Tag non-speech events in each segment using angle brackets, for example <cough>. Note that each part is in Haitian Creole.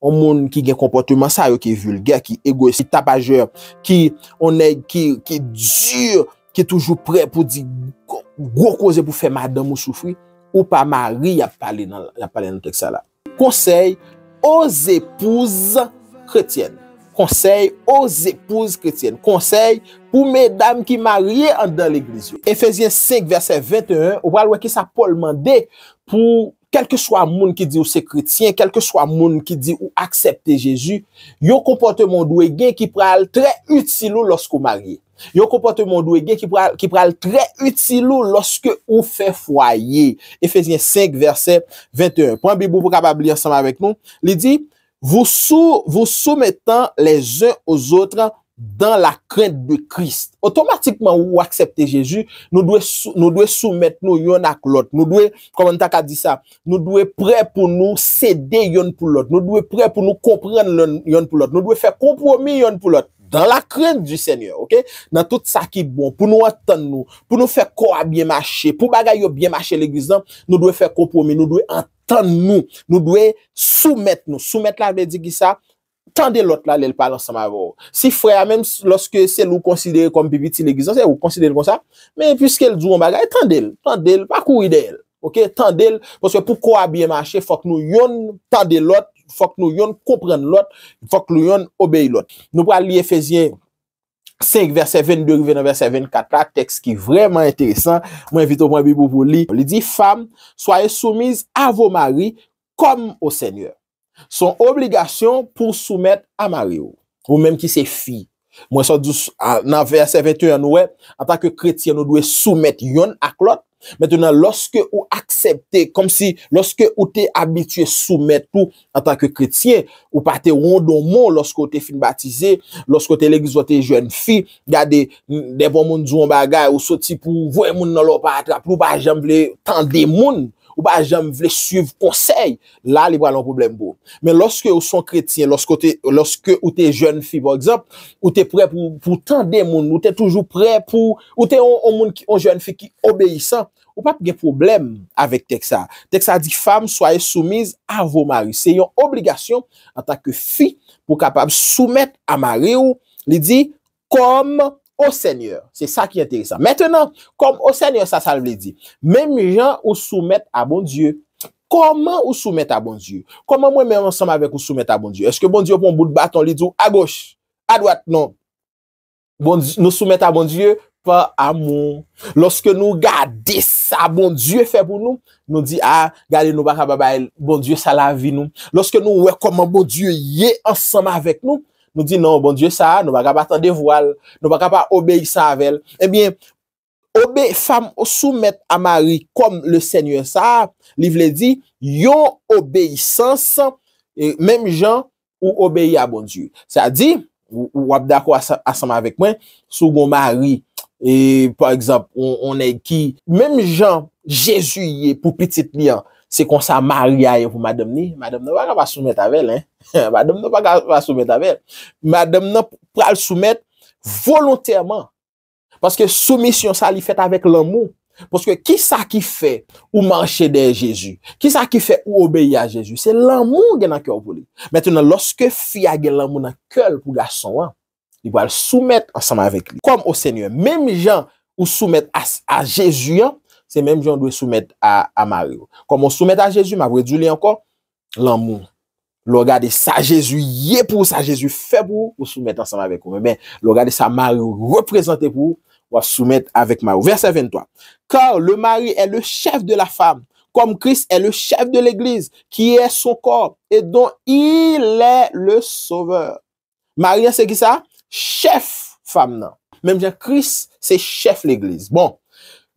On moun ki gen kompontyman sa yo ki vulger, ki egoist, ki tapajer, ki onèk, ki djur, ki toujou prè pou di gwo koze pou fè madan mou soufri. Ou pa mari ya pale nan teksa la. Konsey osepouz kretyen. Konsey osepouz kretyen. Konsey pou mèdame ki mariè an dan l'eglisyon. Efesien 5 versè 21, ou pal wè ki sa pol mandè pou... kelke swa moun ki di ou se kritien, kelke swa moun ki di ou aksepte Jeju, yo kompote moun dwe gen ki pral tre utilou loske ou marye. Yo kompote moun dwe gen ki pral tre utilou loske ou fe foye. Efesien 5, verset 21. Pwem bi bou pou kapab li yosama vek moun? Li di, vou soumetan le zon ou zotran dans la crainte de Christ. Automatiquement, ou accepter Jésus, nous devons soumettre nous yon à l'autre. Nous devons, comment as dit ça, nous devons prêt pour nous céder yon pour l'autre. Nous devons prêt pour nous comprendre yon pour l'autre. Nous devons faire compromis yon pour l'autre. Dans la crainte du Seigneur, ok? Dans tout ça qui est bon, pour nous entendre nous, pour nous faire quoi bien marcher, pour bagaille bien marcher l'église, hein, nous devons faire compromis, nous devons entendre nous, nous devons soumettre nous. Soumettre la dit qui ça? Tande lot la lèl pale ansama vò. Si frè a mèm, loske sel ou konsidere kom bibiti lè gizan, se ou konsidere kon sa, mè pwiske l djou mbaga, e tande l, tande l, pa kou ide l. Ok, tande l, pwoske poukwa biye manche, fòk nou yon tande lot, fòk nou yon kompren lot, fòk nou yon obey lot. Nou pral liye fezyen, 5 verset 22, 29 verset 24, la tekst ki vreman enteresan, mwen vitou mwen bibou pou li, li di, Fem, soye soumise avomari, kom o sènyor son obligasyon pou soumet a Mario, ou menm ki se fi. Mwen sa nou, nan vers 21, nou wep, an tanke kretye nou dwe soumet yon ak lot, mentenan loske ou aksepte, kom si, loske ou te abitye soumet pou an tanke kretye, ou pate yon domon loske ou te fin batize, loske ou te legizote jwen fi, yade devon moun zyon bagay ou soti pou vwe moun nan lo patra pou pa jemble tan de moun, Ou pa jèm vle suyv konsey, la li bralon problem bou. Men loske ou son kretien, loske ou te jèn fi, ou te prè pou pou tan de moun, ou te toujou prè pou, ou te ou moun ki ou jèn fi ki obeysan, ou pa pge problem avèk teksa. Teksa di fèm soye soumise avò mari. Se yon obligasyon an tak ke fi pou kapab soumèt amari ou, li di kòm fèm. au Seigneur. C'est ça qui est intéressant. Maintenant, comme au Seigneur, ça, ça le dit, même les gens ou soumettent à bon Dieu. Comment ou soumettre à bon Dieu? Comment moi-même ensemble avec ou soumettre à bon Dieu? Est-ce que bon Dieu prend un bout de bâton, lui dit à gauche, à droite? Non. Bon, nous soumettons à bon Dieu par amour. Lorsque nous gardons ça, bon Dieu fait pour nous, nous dit, ah, gardez nous, bon Dieu, ça la vie nous. Lorsque nous voyons comment bon Dieu y est ensemble avec nous, Nou di nan, bon Diyo sa, nou baka pa tande voal, nou baka pa obeye sa avel. Ebyen, eh femme ou sou mette a mari kom le Seigneur sa, li vle di, yon obeye sansan, menm jan ou obeye a bon Diyo. Sa di, ou wap dako asama avek mwen, sou gon mari, e par exemple, onen ki, menm jan, jesu ye pou pitit liyan, Se konsa Maria yon pou madem ni, madem nan wak wak wak soumet avèl. <laughs> Madem nan wak wak wak soumet avèl. Madem nan pou al soumet volontèman. Paske soumisyon sa li fèt avèk l'amou. Paske ki sa ki fè ou manche de Jésus? Ki sa ki fè ou obeye a Jésus? Se l'amou genan kèw pou li. Mètè nan loske fè a gen l'amou nan kèw pou la son an, li wak soumet ansama avèk li. Kom o sènyon, mèm jan ou soumet a Jésus an, Se menm joun dwe soumet a Mario. Komon soumet a Jezu, ma vwe djou li ankon? Lan moun. Lo gade sa Jezu ye pou, sa Jezu fe pou, ou soumet ansan avek ou. Mwen mwen, lo gade sa Mario represente pou, ou a soumet avek Mario. Verset 23. Kar le mari e le chef de la fam, kom Chris e le chef de l'eglise, ki e son kor, e don il e le sauveur. Mario se ki sa? Chef fam nan. Menm joun Chris se chef l'eglise. Bon.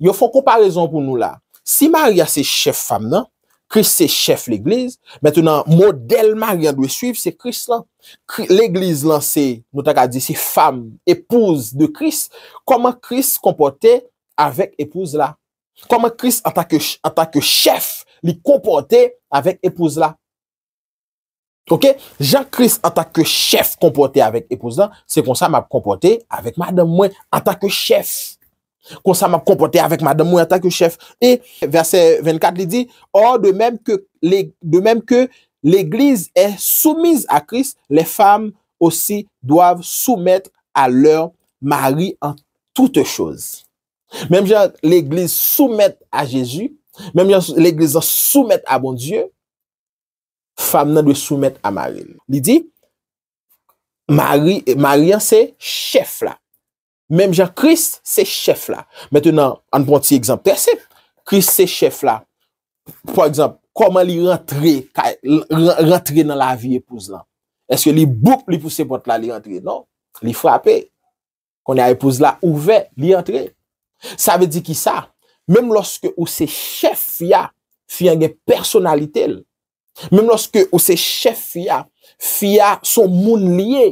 Yo fò komparèzon pou nou la. Si Maria se chef femme nan, Chris se chef l'église, maintenant, model Maria dwe suiv, se Chris lan. L'église lan se, nou ta ka di, se femme, épouse de Chris, koman Chris komportè avèk épouse la? Koman Chris an ta ke chef li komportè avèk épouse la? Ok? Jean Chris an ta ke chef komportè avèk épouse la, se konsa ma komportè avèk ma nan mwen an ta ke chef. konsanman kompote avèk madame Mouyantakou chef e verse 24 li di or de mèm ke l'Eglise è soumise a Christ, les femmes aussi doivent soumettre a leur mari en toute chose. Mèm gen l'Eglise soumettre a Jésus mèm gen l'Eglise soumettre a bon Dieu femme nan de soumettre a Marie li di Marie en se chef la Mem jan, Chris se chef la. Mètè nan, an pwant si ekzamp, Chris se chef la, pwant ekzamp, koman li rentre, rentre nan la vi epouze la? Eske li bouk li pwant se pot la li rentre? Non, li frapè. Konè epouze la ouve, li rentre. Sa ve di ki sa, mem loske ou se chef fia, fia nge personalite l. Mem loske ou se chef fia, fia son moun liye.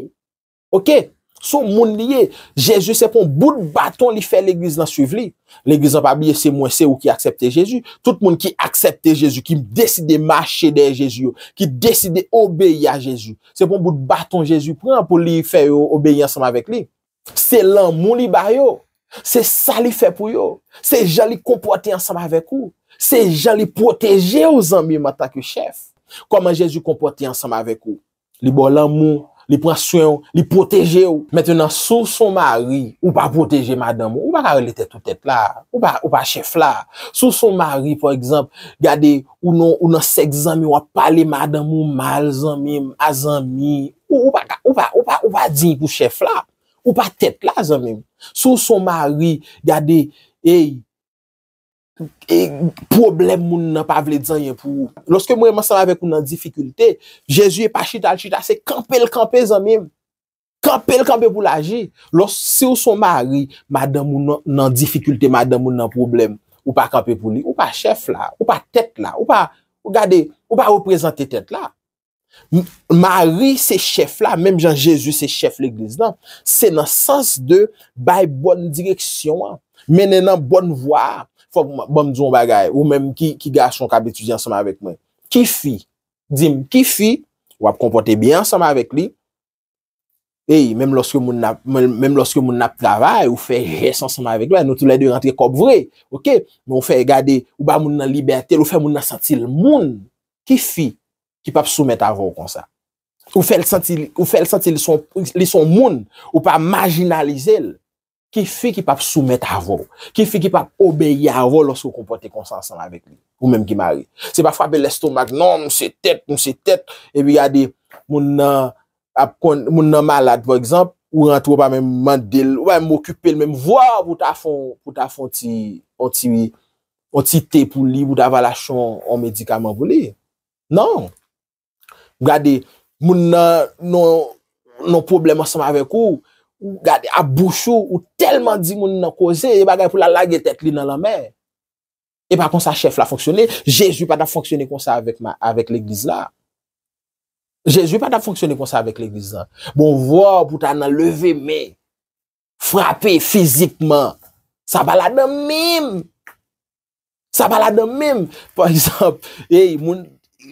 Ok? Ok? Sou moun liye, Jezu se pon bout baton li fe l'Eglise nan suiv li. L'Eglise nan pabliye se mwen se ou ki aksepte Jezu. Tout moun ki aksepte Jezu, ki deside mache de Jezu yo, ki deside obeye a Jezu. Se pon bout baton Jezu, pouan pou li fe obeye ansama vek li? Se lan moun li bar yo, se sa li fe pou yo, se jan li kompote ansama vek yo, se jan li proteje ou zan mi matak yo chef. Koman Jezu kompote ansama vek yo? Li bon lan moun, Li pransuyen ou, li proteje ou. Mètènen, sou son mari, ou pa proteje madame ou, ou pa kare le tèt ou tèt la. Ou pa, ou pa chèf la. Sou son mari, for example, gade, ou non, nan seks zanmi ou a pale madame ou mal zanmi, azanmi. Ou, ou pa, ou pa, ou pa, ou pa di kou chèf la. Ou pa tèt la zanmi. Sou son mari, gade, ey. E problem moun nan pa vle diyan yon pou loske mwen monsan avèk moun nan difikultè jesu e pa chita al chita se kampe l kampè zanmè kampe l kampè pou laji los se ou son mari moun nan difikultè moun nan problem ou pa kampe pou li ou pa chef la ou pa tèt la ou pa reprezentè tèt la mari se chef la mèm jan jesu se chef l eglise se nan sens de bay bon direksyon mènen nan bon vwa Fò bom diyon bagay, ou mèm ki ga chon kab etudyan seman avèk mè. Ki fi? Dim, ki fi? Ou ap kompote byan seman avèk li. Ey, mèm loske moun ap travay, ou fè res seman avèk lè. Nou toulè dè rentre kop vre. Ok? Mèm ou fè gade, ou ba moun nan libertè, ou fè moun nan santi l moun. Ki fi? Ki pa p soumèt avon kon sa. Ou fè l santi l son moun, ou pa marginalize l. Ke fi ki pa soumet avon? Ke fi ki pa obeye avon losko kompote konsansan avik li? Ou menm ki mari? Se pa fwa bel estomak, non, mse tet, mse tet, e bi gade, moun nan malat, vò ekzamp, ou rentro pa menm mandil, ou menm mokupel, menm vwa pou ta fon ti, pou ti te pou li, pou ta va lachon on medikaman pou li. Non! Gade, moun nan, non, non problem ansan avik ou, Ou gade a bouchou ou telman di moun nan koze, e bagay pou la lage tet li nan la mè. E bagay kon sa chef la fonksyonè, jèjou pa ta fonksyonè kon sa avèk l'eglise la. Jèjou pa ta fonksyonè kon sa avèk l'eglise la. Bon vò, pou ta nan leve mè, frape fizikman, sa balade mèm. Sa balade mèm. Po yon,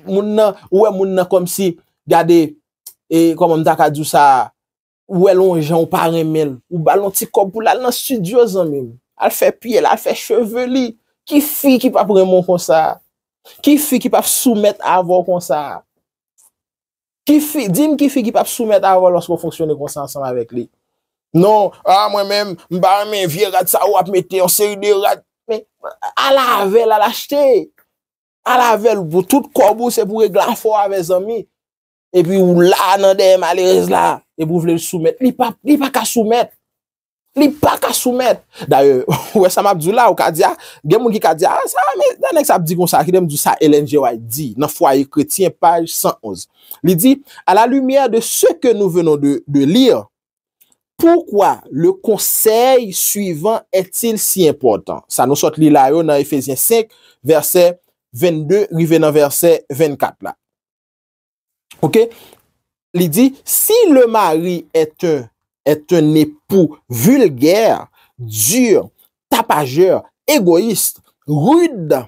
moun nan, ou moun nan kom si, gade, e kom moun nan ka di sa, Ou elon jan ou pare non, ah, mel. Ou balon ti kob pou lal nan studio zanmim. Al fe pye la, al fe cheve li. Ki fi ki pap remon kon sa? Ki fi ki pap soumet avon kon sa? Din ki fi ki pap soumet avon lans kon foksyone kon sa ansanm avek li. Non, a mwen men, mba mwen viye rad sa wap mette, an se yi de rad. A lavel al achte. A lavel, pou tout kobou, se pou reglan fwa ave zanmi. E pi ou la nan dey malez la. E bou vle soumet. Li pa ka soumet. Li pa ka soumet. Da yo, wè sa mabdou la ou ka diya, gen moun ki ka diya, sa mè, nanèk sa bdi kon sa akidem, di sa LNG wè di, nan fwa yi kretien, paj 111. Li di, a la lumiè de se ke nou venon de lir, poukwa le konsey suivant etil si important? Sa nou sot li la yo nan Efesien 5, versè 22, rive nan versè 24 la. Ok? Li di, si le mari ete un epou vulger, dur, tapajeur, egoist, rude,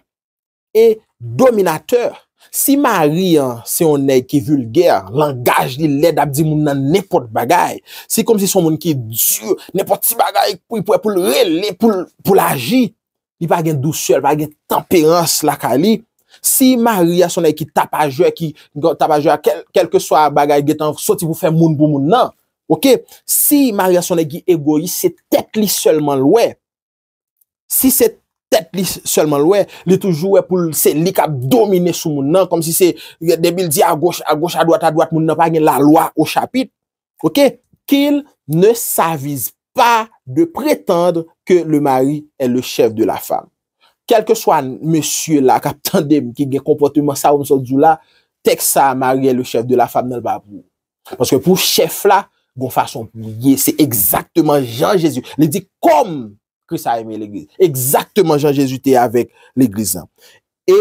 et dominateur. Si mari, se yon ney ki vulger, langaj li led ap di moun nan nepot bagay, si kom si son moun ki dur, nepot si bagay pou yon pou l'agy, li pa gen dousyel, pa gen temperans la ka li. Si mari a sonnen ki tap a jwe, ki tap a jwe, kelke swa bagay getan, sou ti pou fe moun bou moun nan, ok, si mari a sonnen ki egoi, se tet li selman lwe, si se tet li selman lwe, li toujou we pou se likab domine sou moun nan, kom si se debil di a goch, a goch, a doat, a doat, moun nan pa gen la loa ou chapit, ok, ki il ne saviz pa de pretendre ke le mari e le chef de la femme. kelke swan monsye la, kap tandem ki gen kompote man sa ou monson djou la, tek sa a marye le chef de la fab nel babou. Paske pou chef la, gon fason pliye, se ekzaktman jan jesu. Le di kom kris a eme l'eglize. Ekzaktman jan jesu te avek l'eglize. E,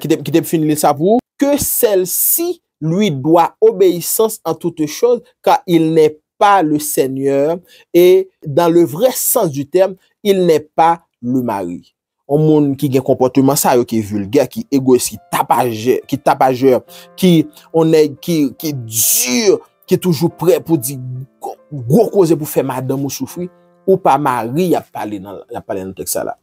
ki tem fin li sa pou, ke sel si, lui doa obeysans an toute chon, ka il ne pa le seigneur, e, dan le vre sens du term, il ne pa le mari. On moun ki gen kompontyman sa yo ki vulger, ki egoist, ki tapajer, ki tapajer, ki onè, ki djur, ki toujou prè pou di gwo koze pou fè madan mou soufri ou pa mari ya pale nan teksa la.